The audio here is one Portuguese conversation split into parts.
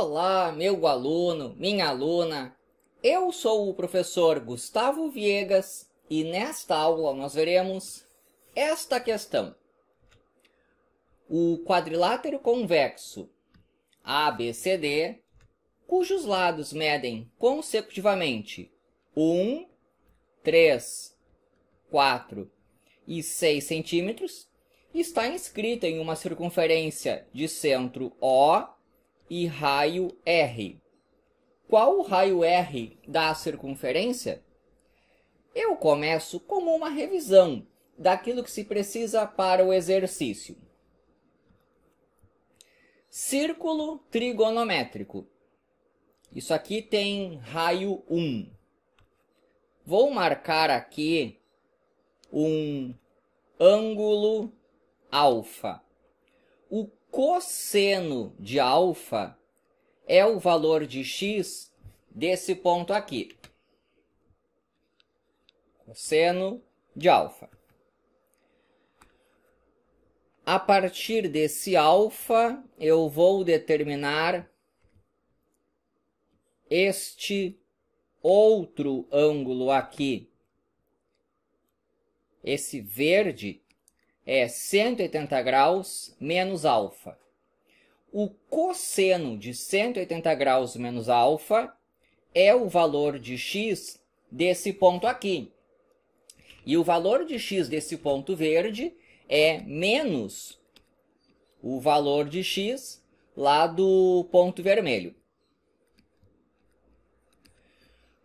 Olá, meu aluno, minha aluna. Eu sou o professor Gustavo Viegas e nesta aula nós veremos esta questão. O quadrilátero convexo ABCD, cujos lados medem consecutivamente 1, 3, 4 e 6 centímetros, está inscrita em uma circunferência de centro O e raio R. Qual o raio R da circunferência? Eu começo com uma revisão daquilo que se precisa para o exercício. Círculo trigonométrico. Isso aqui tem raio 1. Vou marcar aqui um ângulo alfa. O cosseno de alfa é o valor de x desse ponto aqui. Cosseno de alfa. A partir desse alfa, eu vou determinar este outro ângulo aqui. Esse verde é 180 graus menos alfa. O cosseno de 180 graus menos alfa é o valor de x desse ponto aqui. E o valor de x desse ponto verde é menos o valor de x lá do ponto vermelho.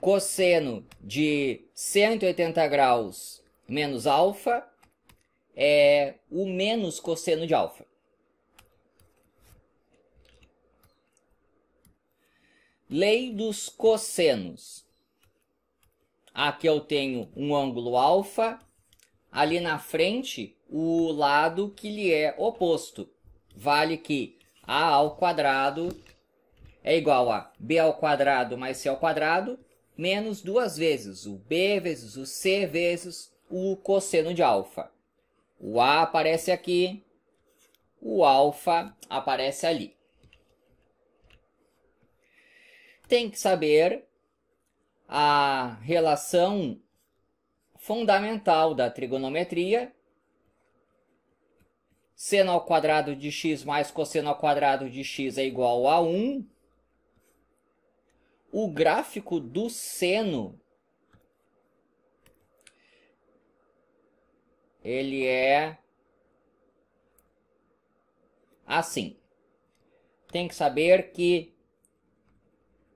Cosseno de 180 graus menos alfa é, o menos cosseno de alfa. Lei dos cossenos. Aqui eu tenho um ângulo alfa, ali na frente o lado que lhe é oposto. Vale que a ao quadrado é igual a b ao quadrado mais c ao quadrado menos duas vezes o b vezes o c vezes o cosseno de alfa. O A aparece aqui, o alfa aparece ali. Tem que saber a relação fundamental da trigonometria, seno ao quadrado de x mais cosseno ao quadrado de x é igual a 1. O gráfico do seno ele é assim. Tem que saber que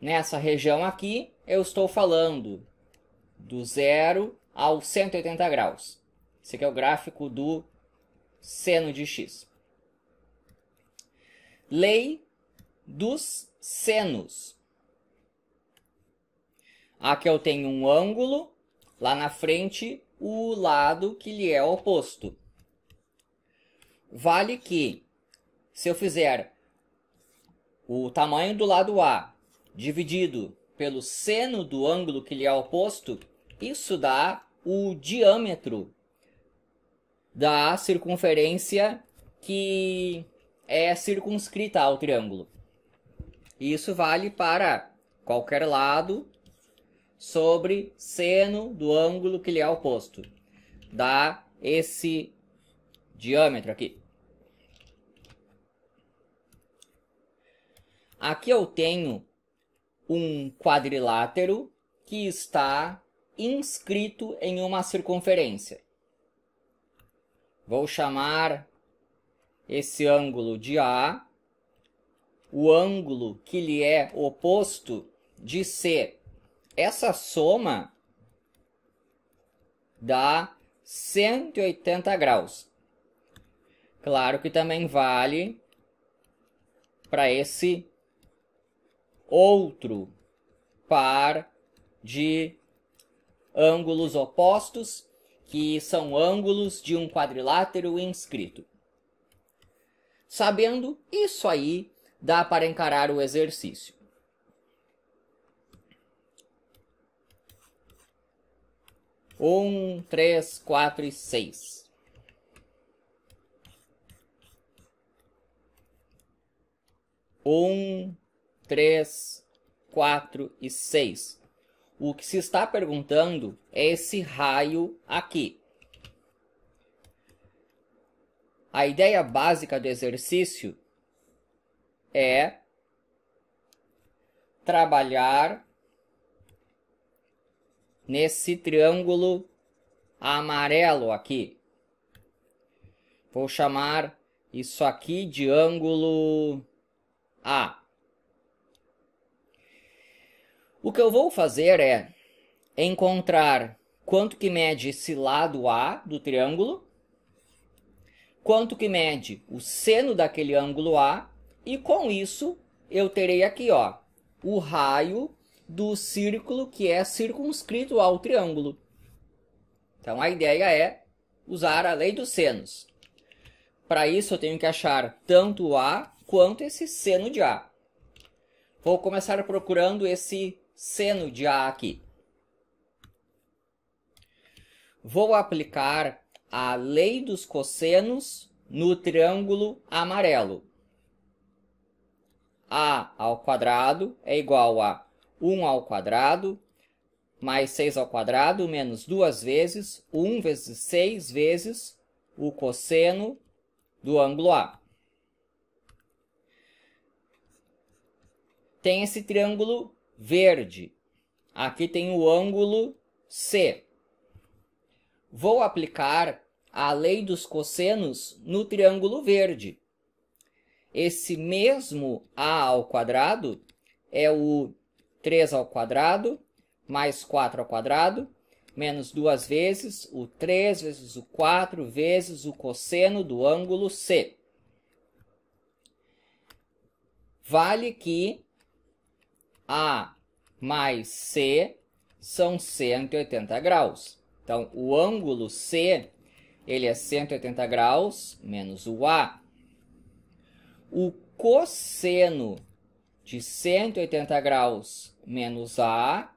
nessa região aqui eu estou falando do zero ao 180 graus. Esse aqui é o gráfico do seno de x. Lei dos senos. Aqui eu tenho um ângulo, lá na frente o lado que lhe é oposto. Vale que, se eu fizer o tamanho do lado A dividido pelo seno do ângulo que lhe é oposto, isso dá o diâmetro da circunferência que é circunscrita ao triângulo. Isso vale para qualquer lado sobre seno do ângulo que lhe é oposto. Dá esse diâmetro aqui. Aqui eu tenho um quadrilátero que está inscrito em uma circunferência. Vou chamar esse ângulo de A, o ângulo que lhe é oposto de C essa soma dá 180 graus. Claro que também vale para esse outro par de ângulos opostos, que são ângulos de um quadrilátero inscrito. Sabendo isso aí, dá para encarar o exercício. 1, 3, 4 e 6. Um, três, quatro e seis. O que se está perguntando é esse raio aqui. A ideia básica do exercício é trabalhar nesse triângulo amarelo aqui. Vou chamar isso aqui de ângulo A. O que eu vou fazer é encontrar quanto que mede esse lado A do triângulo, quanto que mede o seno daquele ângulo A, e com isso eu terei aqui ó, o raio do círculo que é circunscrito ao triângulo. Então a ideia é usar a lei dos senos. Para isso eu tenho que achar tanto A quanto esse seno de A. Vou começar procurando esse seno de A aqui. Vou aplicar a lei dos cossenos no triângulo amarelo. A ao quadrado é igual a 1 ao quadrado mais 6 ao quadrado menos duas vezes 1 vezes 6 vezes o cosseno do ângulo A. Tem esse triângulo verde. Aqui tem o ângulo C. Vou aplicar a lei dos cossenos no triângulo verde. Esse mesmo A ao quadrado é o 3 ao quadrado mais 4 ao quadrado menos duas vezes o 3 vezes o 4 vezes o cosseno do ângulo C. Vale que A mais C são 180 graus. Então, o ângulo C ele é 180 graus menos o A. O cosseno de 180 graus menos A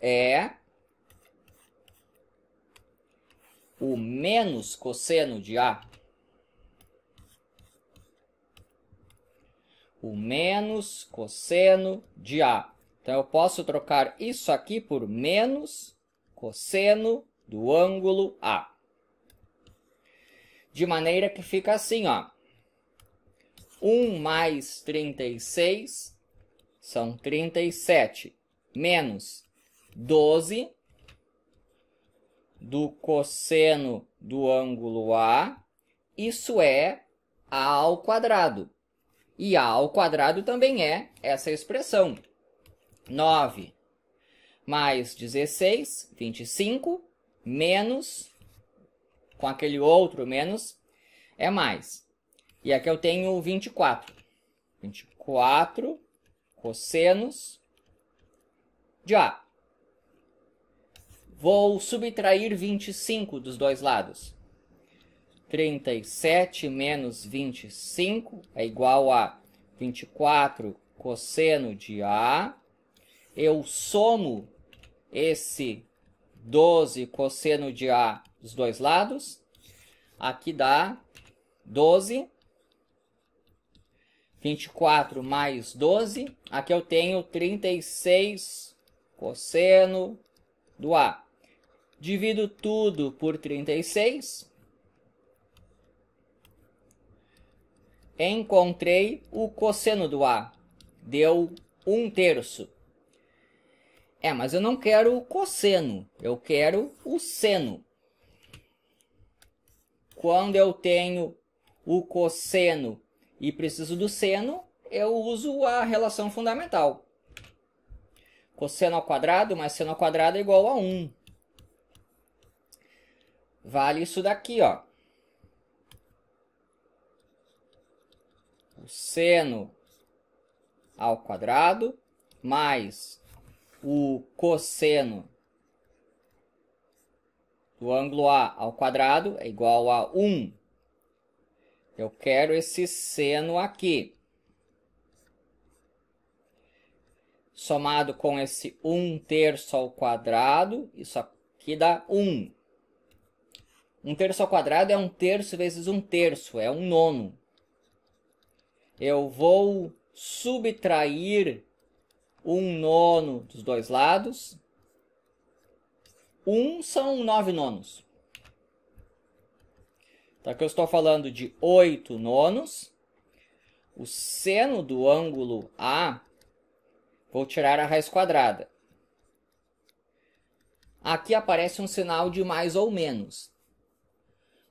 é o menos cosseno de A. O menos cosseno de A. Então, eu posso trocar isso aqui por menos cosseno do ângulo A. De maneira que fica assim, ó. 1 mais 36 são 37 menos 12 do cosseno do ângulo A. Isso é A ao quadrado. E A ao quadrado também é essa expressão. 9 mais 16, 25, menos, com aquele outro menos, é mais. E aqui eu tenho 24. 24 cossenos de A. Vou subtrair 25 dos dois lados. 37 menos 25 é igual a 24 cosseno de A. Eu somo esse 12 cosseno de A dos dois lados. Aqui dá 12 24 mais 12. Aqui eu tenho 36 cosseno do A. Divido tudo por 36. Encontrei o cosseno do A. Deu 1 terço. É, mas eu não quero o cosseno. Eu quero o seno. Quando eu tenho o cosseno e preciso do seno, eu uso a relação fundamental. Cosseno ao quadrado mais seno ao quadrado é igual a 1. Vale isso daqui, ó. O seno ao quadrado mais o cosseno do ângulo A ao quadrado é igual a 1 eu quero esse seno aqui. Somado com esse 1 terço ao quadrado, isso aqui dá 1. 1 terço ao quadrado é 1 terço vezes 1 terço, é 1 nono. Eu vou subtrair 1 nono dos dois lados. 1 são 9 nonos. Tá? Que eu estou falando de 8 nonos. O seno do ângulo A, vou tirar a raiz quadrada. Aqui aparece um sinal de mais ou menos.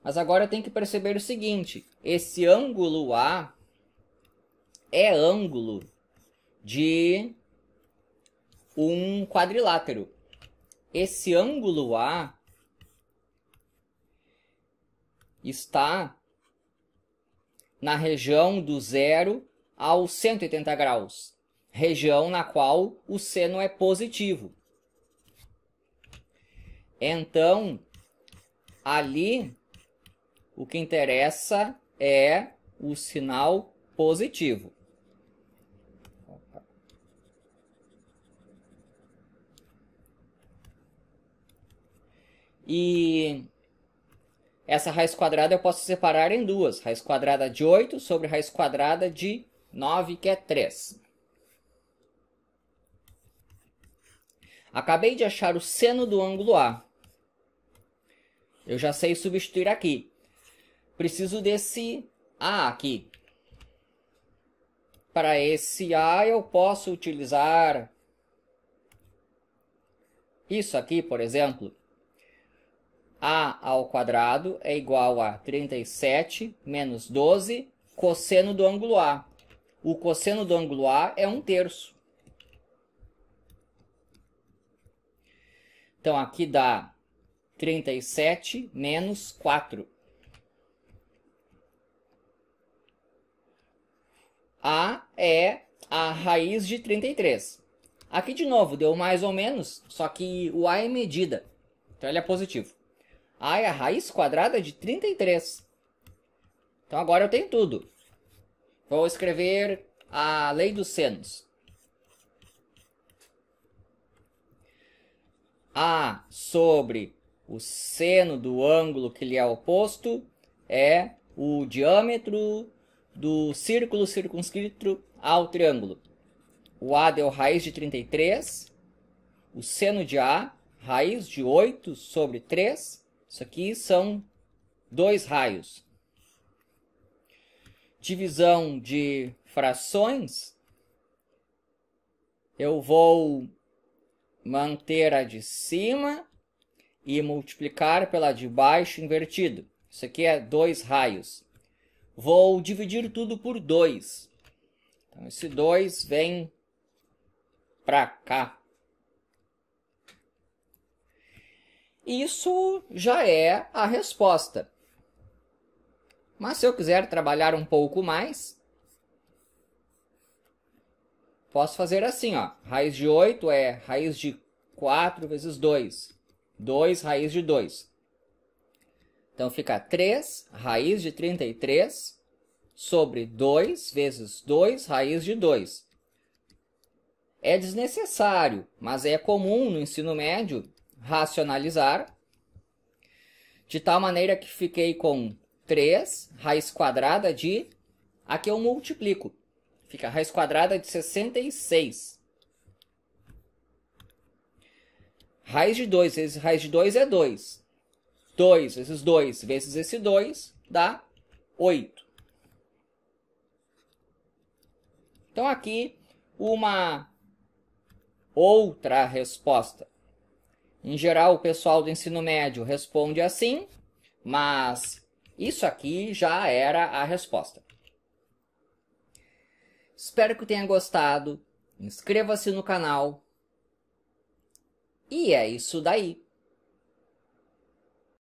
Mas agora tem que perceber o seguinte: esse ângulo A é ângulo de um quadrilátero. Esse ângulo A está na região do zero aos 180 graus, região na qual o seno é positivo. Então, ali o que interessa é o sinal positivo. E essa raiz quadrada eu posso separar em duas. Raiz quadrada de 8 sobre raiz quadrada de 9, que é 3. Acabei de achar o seno do ângulo A. Eu já sei substituir aqui. Preciso desse A aqui. Para esse A eu posso utilizar isso aqui, por exemplo a ao quadrado é igual a 37 menos 12 cosseno do ângulo A. O cosseno do ângulo A é 1 terço. Então, aqui dá 37 menos 4. A é a raiz de 33. Aqui, de novo, deu mais ou menos, só que o A é medida. Então, ele é positivo. A é a raiz quadrada de 33. Então agora eu tenho tudo. Vou escrever a lei dos senos. A sobre o seno do ângulo que lhe é oposto é o diâmetro do círculo circunscrito ao triângulo. O A deu raiz de 33. O seno de A, raiz de 8 sobre 3 isso aqui são dois raios. Divisão de frações, eu vou manter a de cima e multiplicar pela de baixo invertido. Isso aqui é dois raios. Vou dividir tudo por dois. Então, esse 2 vem para cá. Isso já é a resposta. Mas se eu quiser trabalhar um pouco mais, posso fazer assim, ó. Raiz de 8 é raiz de 4 vezes 2. 2 raiz de 2. Então fica 3 raiz de 33 sobre 2 vezes 2 raiz de 2. É desnecessário, mas é comum no ensino médio racionalizar, de tal maneira que fiquei com 3 raiz quadrada de. Aqui eu multiplico. Fica a raiz quadrada de 66. Raiz de 2 vezes raiz de 2 é 2. 2 vezes 2 vezes esse 2 dá 8. Então aqui uma outra resposta. Em geral, o pessoal do ensino médio responde assim, mas isso aqui já era a resposta. Espero que tenha gostado. Inscreva-se no canal. E é isso daí.